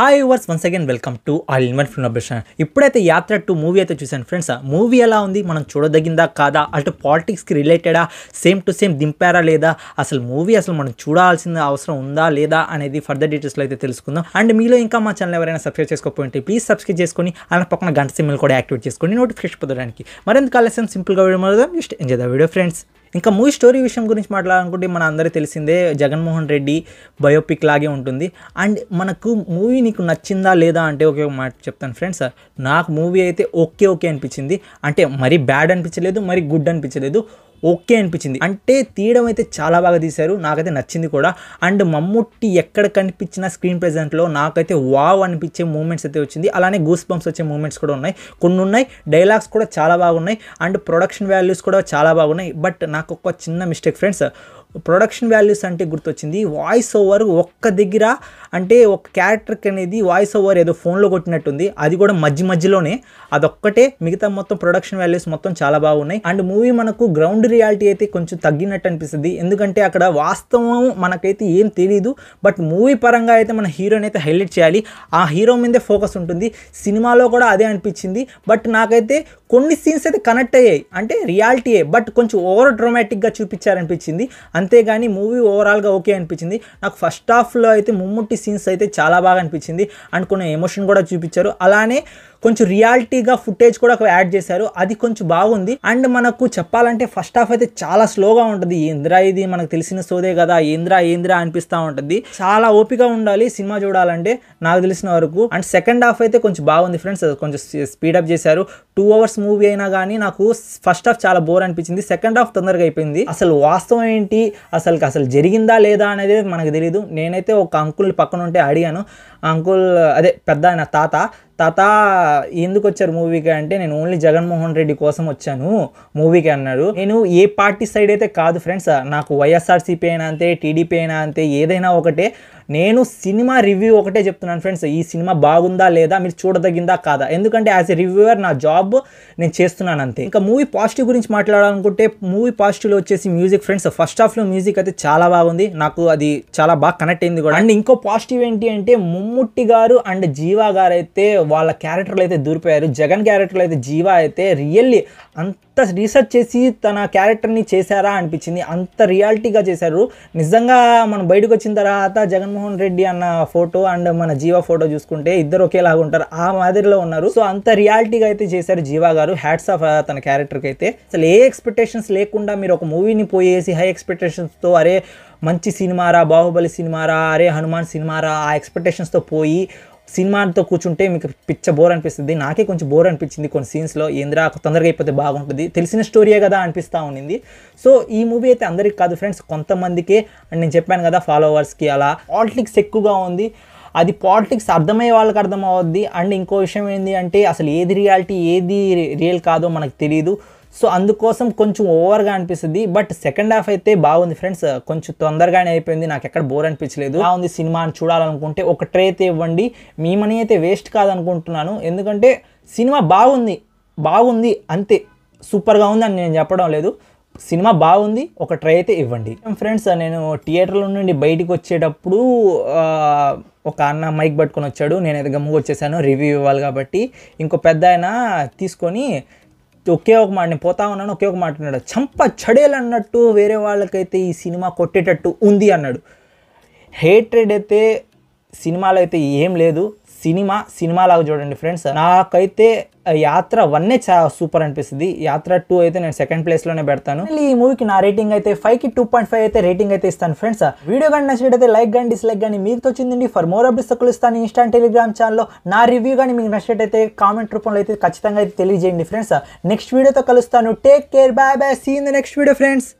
hi వర్స్ once again welcome to all ఇన్వెంట్ film అబ్రిషన్ ఇప్పుడైతే యాత్ర టు మూవీ అయితే చూశాను ఫ్రెండ్స్ మూవీ ఎలా ఉంది మనం చూడదగిందా కాదా అటు పాలిటిక్స్కి రిలేటెడా సేమ్ టు సేమ్ దింపారా లేదా అసలు మూవీ అసలు మనం చూడాల్సిన అవసరం ఉందా లేదా అనేది ఫర్దర్ డీటెయిల్స్లో అయితే తెలుసుకుందాం అండ్ మీలో ఇంకా మా ఛానల్ ఎవరైనా సబ్స్క్రైబ్ చేసుకోకపోయింటే ప్లీజ్ సబ్స్క్రైబ్ చేసుకొని అలా పక్కన గంట సిమ్మల్ కూడా యాక్టివేట్ చేసుకొని నోటిఫికేషన్ పొందడానికి మరింత కాలేసం సింపుల్గా video just enjoy the video friends ఇంకా మూవీ స్టోరీ విషయం గురించి మాట్లాడాలనుకుంటే మన అందరికీ తెలిసిందే జగన్మోహన్ రెడ్డి బయోపిక్ లాగే ఉంటుంది అండ్ మనకు మూవీ నీకు నచ్చిందా లేదా అంటే ఒకే ఒక మాట చెప్తాను ఫ్రెండ్స్ నాకు మూవీ అయితే ఓకే ఓకే అనిపించింది అంటే మరీ బ్యాడ్ అనిపించలేదు మరీ గుడ్ అనిపించలేదు ఓకే అనిపించింది అంటే తీయడం అయితే చాలా బాగా తీశారు నాకైతే నచ్చింది కూడా అండ్ మమ్ముట్టి ఎక్కడ కనిపించిన స్క్రీన్ ప్రజెంట్లో నాకైతే వావ్ అనిపించే మూమెంట్స్ అయితే వచ్చింది అలానే గూస్ బంప్స్ వచ్చే మూమెంట్స్ కూడా ఉన్నాయి కొన్ని ఉన్నాయి డైలాగ్స్ కూడా చాలా బాగున్నాయి అండ్ ప్రొడక్షన్ వాల్యూస్ కూడా చాలా బాగున్నాయి బట్ నాకు ఒక చిన్న మిస్టేక్ ఫ్రెండ్స్ ప్రొడక్షన్ వాల్యూస్ అంటే గుర్తొచ్చింది వాయిస్ ఓవర్ ఒక్క దగ్గర అంటే ఒక క్యారెక్టర్కి అనేది వాయిస్ ఓవర్ ఏదో ఫోన్లో కొట్టినట్టుంది అది కూడా మధ్య మధ్యలోనే అదొక్కటే మిగతా మొత్తం ప్రొడక్షన్ వాల్యూస్ మొత్తం చాలా బాగున్నాయి అండ్ మూవీ మనకు గ్రౌండ్ రియాలిటీ అయితే కొంచెం తగ్గినట్టు అనిపిస్తుంది ఎందుకంటే అక్కడ వాస్తవం మనకైతే ఏం తెలియదు బట్ మూవీ పరంగా అయితే మన హీరోని అయితే హైలైట్ చేయాలి ఆ హీరో మీదే ఫోకస్ ఉంటుంది సినిమాలో కూడా అదే అనిపించింది బట్ నాకైతే కొన్ని సీన్స్ అయితే కనెక్ట్ అయ్యాయి అంటే రియాలిటీయే బట్ కొంచెం ఓవర్ డ్రామాటిక్గా చూపించారనిపించింది అంతేగాని మూవీ ఓవరాల్గా ఓకే అనిపించింది నాకు ఫస్ట్ హాఫ్లో అయితే ముమ్ముట్టి సీన్స్ అయితే చాలా బాగా అనిపించింది అండ్ కొన్ని ఎమోషన్ కూడా చూపించారు అలానే కొంచెం రియాలిటీగా ఫుటేజ్ కూడా యాడ్ చేశారు అది కొంచెం బాగుంది అండ్ మనకు చెప్పాలంటే ఫస్ట్ హాఫ్ అయితే చాలా స్లోగా ఉంటుంది ఇంద్రా ఇది మనకు తెలిసిన సోదే కదా ఏంద్రా ఏంద్రా అనిపిస్తూ ఉంటుంది చాలా ఓపిక ఉండాలి సినిమా చూడాలంటే నాకు తెలిసిన వరకు అండ్ సెకండ్ హాఫ్ అయితే కొంచెం బాగుంది ఫ్రెండ్స్ కొంచెం స్పీడప్ చేశారు టూ అవర్స్ మూవీ అయినా కానీ నాకు ఫస్ట్ హాఫ్ చాలా బోర్ అనిపించింది సెకండ్ హాఫ్ తొందరగా అయిపోయింది అసలు వాస్తవం ఏంటి అసలు అసలు జరిగిందా లేదా అనేది మనకు తెలియదు నేనైతే ఒక అంకుల్ పక్కన ఉంటే అడిగాను అంకుల్ అదే పెద్ద నా తాత తాత ఎందుకు వచ్చారు మూవీకి అంటే నేను ఓన్లీ జగన్మోహన్ రెడ్డి కోసం వచ్చాను మూవీకి అన్నాడు నేను ఏ పార్టీ సైడ్ అయితే కాదు ఫ్రెండ్స్ నాకు వైఎస్ఆర్సీపీ అయినా అంతే టీడీపీ అయినా అంతే ఏదైనా ఒకటే నేను సినిమా రివ్యూ ఒకటే చెప్తున్నాను ఫ్రెండ్స్ ఈ సినిమా బాగుందా లేదా మీరు చూడదగిందా కాదా ఎందుకంటే యాజ్ ఎ రివ్యూవర్ నా జాబ్ నేను చేస్తున్నాను అంతే ఇంకా మూవీ పాజిటివ్ గురించి మాట్లాడాలనుకుంటే మూవీ పాజిటివ్లో వచ్చేసి మ్యూజిక్ ఫ్రెండ్స్ ఫస్ట్ హాఫ్లో మ్యూజిక్ అయితే చాలా బాగుంది నాకు అది చాలా బాగా కనెక్ట్ అయింది కూడా అండ్ ఇంకో పాజిటివ్ ఏంటి అంటే ముమ్ముట్టి గారు అండ్ జీవా గారు అయితే వాళ్ళ క్యారెక్టర్లు అయితే దూరిపోయారు జగన్ క్యారెక్టర్లు అయితే జీవా అయితే రియల్లీ అంత రీసెర్చ్ చేసి తన క్యారెక్టర్ని చేశారా అనిపించింది అంత రియాలిటీగా చేశారు నిజంగా మనం బయటకు వచ్చిన తర్వాత జగన్మోహన్ రెడ్డి అన్న ఫోటో అండ్ మన జీవా ఫోటో చూసుకుంటే ఇద్దరు ఒకేలాగా ఉంటారు ఆ మాదిరిలో ఉన్నారు సో అంత రియాలిటీగా అయితే చేశారు జీవా గారు హ్యాట్స్ ఆఫ్ తన క్యారెక్టర్కి అయితే అసలు ఏ ఎక్స్పెక్టేషన్స్ లేకుండా మీరు ఒక మూవీని పోయేసి హై ఎక్స్పెక్టేషన్స్తో అరే మంచి సినిమారా బాహుబలి సినిమారా అరే హనుమాన్ సినిమారా ఆ ఎక్స్పెక్టేషన్స్తో పోయి సినిమాతో కూర్చుంటే మీకు పిచ్చ బోర్ అనిపిస్తుంది నాకే కొంచెం బోర్ అనిపించింది కొన్ని సీన్స్లో ఏంద్రా తొందరగా అయిపోతే బాగుంటుంది తెలిసిన స్టోరీయే కదా అనిపిస్తూ ఉండింది సో ఈ మూవీ అయితే అందరికి కాదు ఫ్రెండ్స్ కొంతమందికే అండ్ నేను చెప్పాను కదా ఫాలోవర్స్కి అలా పాలిటిక్స్ ఎక్కువగా ఉంది అది పాలిటిక్స్ అర్థమయ్యే వాళ్ళకి అర్థం అవుద్ది అండ్ ఇంకో విషయం ఏంటి అంటే అసలు ఏది రియాలిటీ ఏది రియల్ కాదో మనకు తెలియదు సో అందుకోసం కొంచెం ఓవర్గా అనిపిస్తుంది బట్ సెకండ్ హాఫ్ అయితే బాగుంది ఫ్రెండ్స్ కొంచెం తొందరగానే అయిపోయింది నాకు ఎక్కడ బోర్ అనిపించలేదు బాగుంది సినిమా అని చూడాలనుకుంటే ఒక ట్రే అయితే ఇవ్వండి మీ మనీ అయితే వేస్ట్ కాదనుకుంటున్నాను ఎందుకంటే సినిమా బాగుంది బాగుంది అంతే సూపర్గా ఉంది అని నేను చెప్పడం లేదు సినిమా బాగుంది ఒక ట్రై అయితే ఇవ్వండి ఫ్రెండ్స్ నేను థియేటర్లో నుండి బయటకు వచ్చేటప్పుడు ఒక అన్న మైక్ పట్టుకొని వచ్చాడు నేను అయితే గమ్ముగా వచ్చేసాను రివ్యూ ఇవ్వాలి కాబట్టి ఇంకో పెద్ద ఆయన తీసుకొని ఒకే ఒక మాట నేను పోతా ఉన్నాను ఒకే ఒక మాట అన్నాడు చంప చెడేలన్నట్టు వేరే వాళ్ళకైతే ఈ సినిమా కొట్టేటట్టు ఉంది అన్నాడు హేట్రెడ్ అయితే సినిమాలో అయితే ఏం లేదు సినిమా సినిమా లాగా చూడండి ఫ్రెండ్స్ నాకైతే యాత్ర వన్నే చా సూపర్ అనిపిస్తుంది యాత్ర టూ అయితే నేను సెకండ్ ప్లేస్లోనే పెడతాను ఈ మూవీకి నా రేటింగ్ అయితే ఫైవ్కి టూ పాయింట్ ఫైవ్ అయితే రేటింగ్ అయితే ఇస్తాను ఫ్రెండ్స్ వీడియో కానీ నచ్చినట్టయితే లైక్ కానీ డిస్లైక్ కానీ మీకు వచ్చిందండి ఫర్ మోర్ అప్డేట్స్ కలుస్తాను ఇన్స్టా టెలిగ్రామ్ ఛానల్లో నా రివ్యూ కానీ మీకు నచ్చినట్టయితే కామెంట్ రూపంలో అయితే ఖచ్చితంగా అయితే తెలియజేయండి ఫ్రెండ్స్ నెక్స్ట్ వీడియోతో కలుస్తాను take care bye bye see in the next video friends